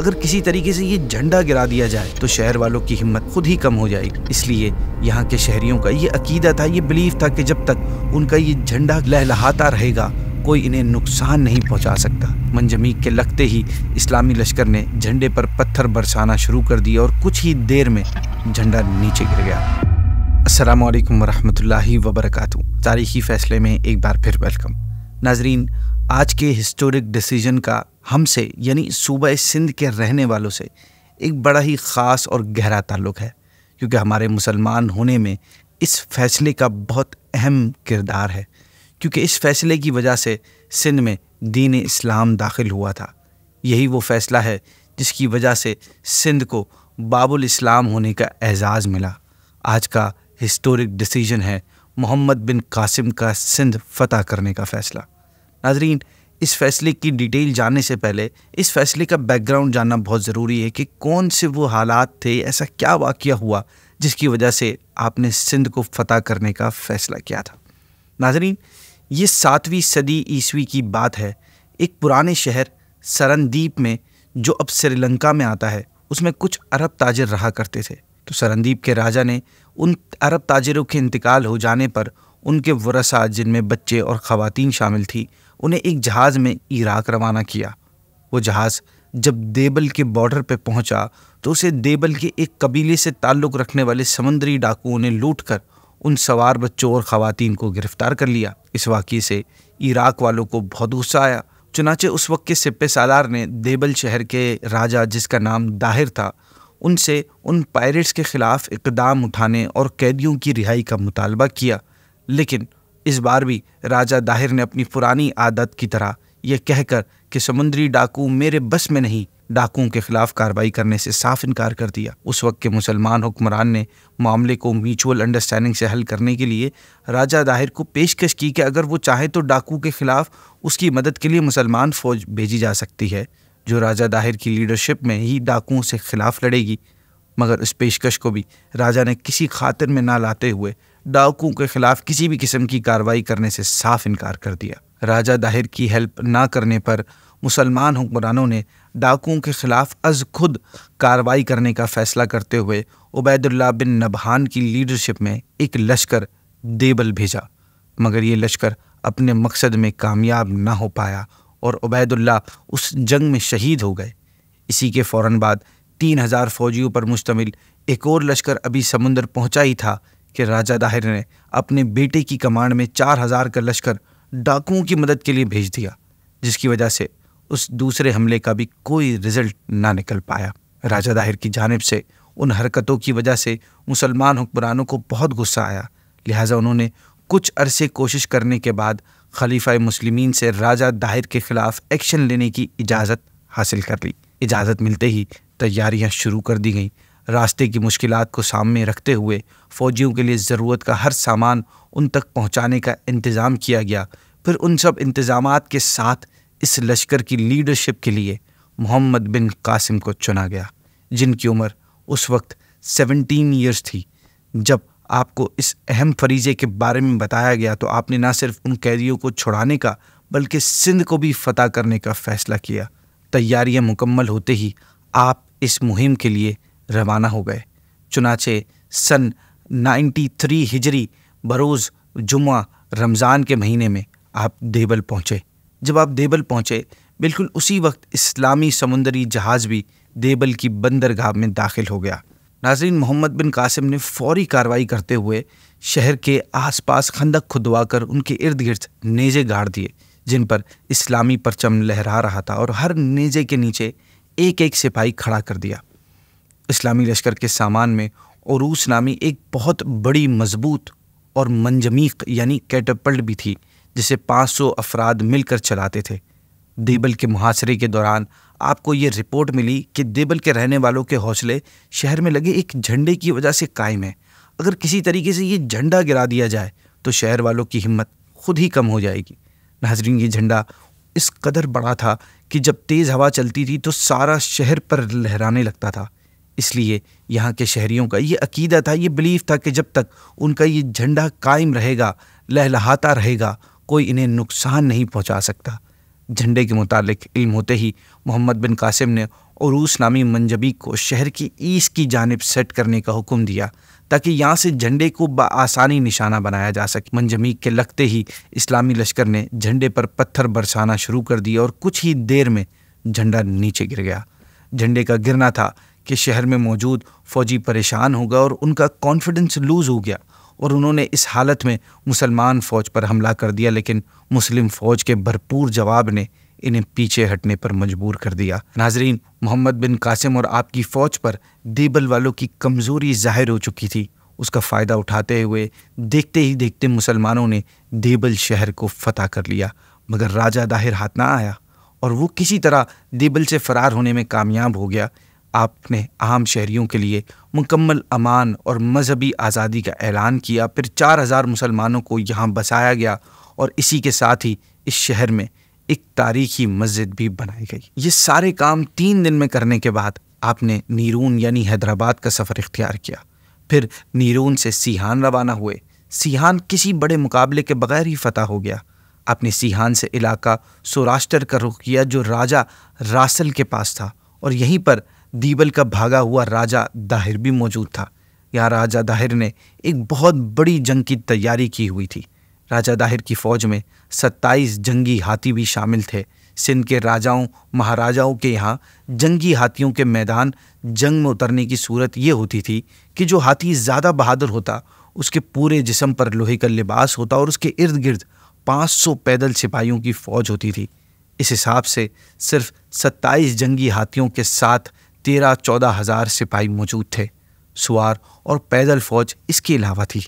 अगर किसी तरीके से ये झंडा गिरा दिया जाए तो शहर वालों की हिम्मत खुद ही कम हो जाएगी इसलिए यहाँ के शहरियों का ये अकीदा था ये बिलीव था कि जब तक उनका ये झंडा लहलहाता रहेगा कोई इन्हें नुकसान नहीं पहुंचा सकता मंजमी के लगते ही इस्लामी लश्कर ने झंडे पर पत्थर बरसाना शुरू कर दिया और कुछ ही देर में झंडा नीचे गिर गया अस्सलाम वालेकुम वरहमतुल्लाहि तारीखी फैसले में एक बार फिर वेलकम नाजरीन आज के हिस्टोरिक डिसीजन का हमसे यानी सूबह सिंध के रहने वालों से एक बड़ा ही ख़ास और गहरा ताल्लुक़ है क्योंकि हमारे मुसलमान होने में इस फैसले का बहुत अहम किरदार है क्योंकि इस फैसले की वजह से सिंध में दीन इस्लाम दाखिल हुआ था यही वो फ़ैसला है जिसकी वजह से सिंध को बाबुल इस्लाम होने का एजाज़ मिला आज का हिस्टोरिक डिसीजन है मोहम्मद बिन कासिम का सिंध फ़तह करने का फ़ैसला नाजरीन इस फैसले की डिटेल जानने से पहले इस फैसले का बैकग्राउंड जानना बहुत ज़रूरी है कि कौन से वो हालात थे ऐसा क्या वाक़ हुआ जिसकी वजह से आपने सिंध को फतह करने का फ़ैसला किया था नाजरीन ये सातवीं सदी ईस्वी की बात है एक पुराने शहर सरनदीप में जो अब श्रीलंका में आता है उसमें कुछ अरब ताजर रहा करते थे तो सरनदीप के राजा ने उन अरब ताजरों के इंतकाल हो जाने पर उनके वरसा जिनमें बच्चे और ख़वातीन शामिल थी उन्हें एक जहाज़ में इराक रवाना किया वो जहाज़ जब देबल के बॉर्डर पर पहुंचा तो उसे देबल के एक कबीले से ताल्लुक़ रखने वाले समंदरी डाकुओं ने लूट कर उन सवार बच्चों और ख़वातीन को गिरफ्तार कर लिया इस वाक़े से इराक वालों को बहुत गुस्सा आया चुनाचे उस वक्त के सिपे सालार ने देबल शहर के राजा जिसका नाम दाहिर था उनसे उन पायरेट्स के ख़िलाफ़ इकदाम उठाने और कैदियों की रिहाई का मुतालबा किया लेकिन इस बार भी राजा दाहिर ने अपनी पुरानी आदत की तरह यह कहकर कि समुद्री डाकू मेरे बस में नहीं डाकुओं के खिलाफ कार्रवाई करने से साफ इनकार कर दिया उस वक्त के मुसलमान हुक्मरान ने मामले को म्यूचुअल अंडरस्टैंडिंग से हल करने के लिए राजा दाहिर को पेशकश की कि अगर वो चाहे तो डाकू के खिलाफ उसकी मदद के लिए मुसलमान फौज भेजी जा सकती है जो राजा दाहिर की लीडरशिप में ही डाकुओं से खिलाफ लड़ेगी मगर उस पेशकश को भी राजा ने किसी खातर में ना लाते हुए डाकुओं के खिलाफ किसी भी किस्म की कार्रवाई करने से साफ इनकार कर दिया राजा दाहिर की हेल्प ना करने पर मुसलमान हुक्मरानों ने डाकुओं के खिलाफ अज खुद कार्रवाई करने का फैसला करते हुए उबैदुल्ला बिन नबहान की लीडरशिप में एक लश्कर देबल भेजा मगर ये लश्कर अपने मकसद में कामयाब ना हो पाया और उबैदुल्ला उस जंग में शहीद हो गए इसी के फ़ौर बाद तीन हज़ार फौजियों पर मुश्तमिल एक और लश्कर अभी समुंदर पहुंचा ही था कि राजा दाहिर ने अपने बेटे की कमांड में चार हजार का लश्कर डाकुओं की मदद के लिए भेज दिया जिसकी वजह से उस दूसरे हमले का भी कोई रिजल्ट ना निकल पाया राजा दाहिर की जानब से उन हरकतों की वजह से मुसलमान हुक्मरानों को बहुत गुस्सा आया लिहाजा उन्होंने कुछ अरसे कोशिश करने के बाद खलीफा मुस्लिमीन से राजा दाहिर के ख़िलाफ़ एक्शन लेने की इजाज़त हासिल कर ली इजाज़त मिलते ही तैयारियां शुरू कर दी गईं रास्ते की मुश्किल को सामने रखते हुए फ़ौजियों के लिए ज़रूरत का हर सामान उन तक पहुँचाने का इंतज़ाम किया गया फिर उन सब इंतज़ाम के साथ इस लश्कर की लीडरशिप के लिए मोहम्मद बिन कासिम को चुना गया जिनकी उम्र उस वक्त सेवनटीन ईयर्स थी जब आपको इस अहम फरीजे के बारे में बताया गया तो आपने ना सिर्फ उन कैदियों को छुड़ाने का बल्कि सिंध को भी फतह करने का फ़ैसला किया तैयारियां मुकम्मल होते ही आप इस मुहिम के लिए रवाना हो गए चुनाचे सन 93 हिजरी बरोज़ जुमा रमज़ान के महीने में आप देबल पहुँचे जब आप देबल पहुँचे बिल्कुल उसी वक्त इस्लामी समुंदरी जहाज़ भी देबल की बंदरगाह में दाखिल हो गया नाजरीन मोहम्मद बिन कासिम ने फौरी कार्रवाई करते हुए शहर के आसपास खंदक खुदवा कर उनके इर्द गिर्द नेजे गाड़ दिए जिन पर इस्लामी परचम लहरा रहा था और हर नेजे के नीचे एक एक सिपाही खड़ा कर दिया इस्लामी लश्कर के सामान में रूस नामी एक बहुत बड़ी मजबूत और मंजमीक यानी कैटपल्ट भी थी जिसे 500 अफराद मिलकर चलाते थे देबल के मुहासरे के दौरान आपको ये रिपोर्ट मिली कि देबल के रहने वालों के हौसले शहर में लगे एक झंडे की वजह से कायम है अगर किसी तरीके से ये झंडा गिरा दिया जाए तो शहर वालों की हिम्मत खुद ही कम हो जाएगी नाजरीन ये झंडा इस कदर बड़ा था कि जब तेज़ हवा चलती थी तो सारा शहर पर लहराने लगता था इसलिए यहाँ के शहरीों का ये अकीदा था ये बिलीफ था कि जब तक उनका ये झंडा कायम रहेगा लहलहाता रहेगा कोई इन्हें नुकसान नहीं पहुँचा सकता झंडे के मुतालिक इल्म होते ही मोहम्मद बिन कासिम ने उरूस नामी मंजबी को शहर की ईस की जानब सेट करने का हुक्म दिया ताकि यहाँ से झंडे को आसानी निशाना बनाया जा सके मंजमी के लगते ही इस्लामी लश्कर ने झंडे पर पत्थर बरसाना शुरू कर दिया और कुछ ही देर में झंडा नीचे गिर गया झंडे का गिरना था कि शहर में मौजूद फ़ौजी परेशान हो गया और उनका कॉन्फिडेंस लूज़ हो गया और उन्होंने इस हालत में मुसलमान फ़ौज पर हमला कर दिया लेकिन मुस्लिम फ़ौज के भरपूर जवाब ने इन्हें पीछे हटने पर मजबूर कर दिया नाजरीन मोहम्मद बिन कासिम और आपकी फ़ौज पर देबल वालों की कमज़ोरी जाहिर हो चुकी थी उसका फ़ायदा उठाते हुए देखते ही देखते मुसलमानों ने देबल शहर को फतह कर लिया मगर राजा दाहिर हाथ ना आया और वो किसी तरह देबल से फ़रार होने में कामयाब हो गया आपने आम शहरीों के लिए मुकम्मल अमान और मजहबी आज़ादी का ऐलान किया फिर चार हज़ार मुसलमानों को यहाँ बसाया गया और इसी के साथ ही इस शहर में एक तारीखी मस्जिद भी बनाई गई ये सारे काम तीन दिन में करने के बाद आपने नीरून यानी हैदराबाद का सफ़र इख्तियार किया फिर नीरून से सीहान रवाना हुए सीहान किसी बड़े मुकाबले के बगैर ही फतह हो गया आपने सीहान से इलाका सौराष्ट्र का रुख किया जो राजा रासल के पास था और यहीं पर दीबल का भागा हुआ राजा दाहिर भी मौजूद था यहाँ राजा दाहिर ने एक बहुत बड़ी जंग की तैयारी की हुई थी राजा दाहिर की फ़ौज में 27 जंगी हाथी भी शामिल थे सिंध के राजाओं महाराजाओं के यहाँ जंगी हाथियों के मैदान जंग में उतरने की सूरत ये होती थी कि जो हाथी ज़्यादा बहादुर होता उसके पूरे जिसम पर लोहे का लिबास होता और उसके इर्द गिर्द 500 पैदल सिपाहियों की फ़ौज होती थी इस हिसाब से सिर्फ 27 जंगी हाथियों के साथ तेरह चौदह हजार सिपाही मौजूद थे सुवार और पैदल फौज इसके अलावा थी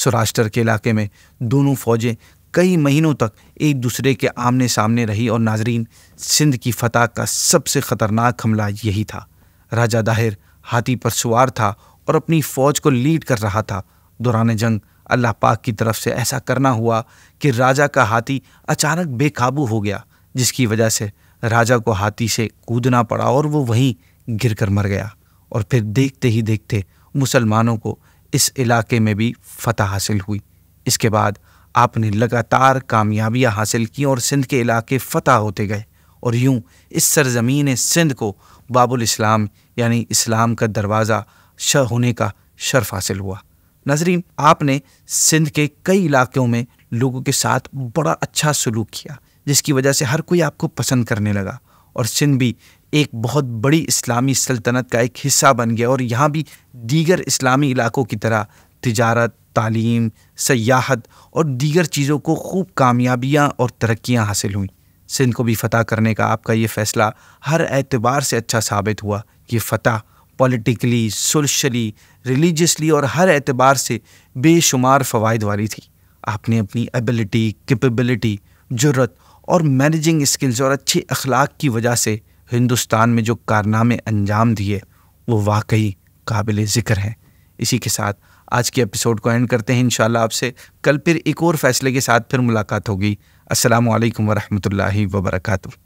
सौराष्ट्र के इलाके में दोनों फौजें कई महीनों तक एक दूसरे के आमने सामने रही और नाजरीन सिंध की फतह का सबसे ख़तरनाक हमला यही था राजा दाहिर हाथी पर सुवार था और अपनी फ़ौज को लीड कर रहा था दौरान जंग अल्लाह पाक की तरफ से ऐसा करना हुआ कि राजा का हाथी अचानक बेकाबू हो गया जिसकी वजह से राजा को हाथी से कूदना पड़ा और वो वहीं गिरकर मर गया और फिर देखते ही देखते मुसलमानों को इस इलाके में भी फतह हासिल हुई इसके बाद आपने लगातार कामयाबियां हासिल की और सिंध के इलाके फतह होते गए और यूं इस सरजमीन सिंध को बाबुल इस्लाम यानी इस्लाम का दरवाज़ा श होने का शर्फ हासिल हुआ नजरीन आपने सिंध के कई इलाक़ों में लोगों के साथ बड़ा अच्छा सलूक किया जिसकी वजह से हर कोई आपको पसंद करने लगा और सिंध भी एक बहुत बड़ी इस्लामी सल्तनत का एक हिस्सा बन गया और यहाँ भी दीगर इस्लामी इलाकों की तरह तजारत तालीम सयाहत और दीगर चीज़ों को खूब कामयाबियाँ और तरक्याँ हासिल हुई सिंध को भी फ़तह करने का आपका ये फ़ैसला हर एतबार से अच्छा साबित हुआ ये फ़तह पॉलिटिकली सोशली रिलीजसली और हर एतबार से बेशुमार फ़वाद वाली थी आपने अपनी एबिलिटी कैपेबिलिटी जरूरत और मैनेजिंग स्किल्स और अच्छे अखलाक की वजह से हिंदुस्तान में जो कारनामे अंजाम दिए वो वाकई काबिल ज़िक्र हैं इसी के साथ आज के एपिसोड को एंड करते हैं इन आपसे कल फिर एक और फैसले के साथ फिर मुलाकात होगी असलकम वरहमल वबरकू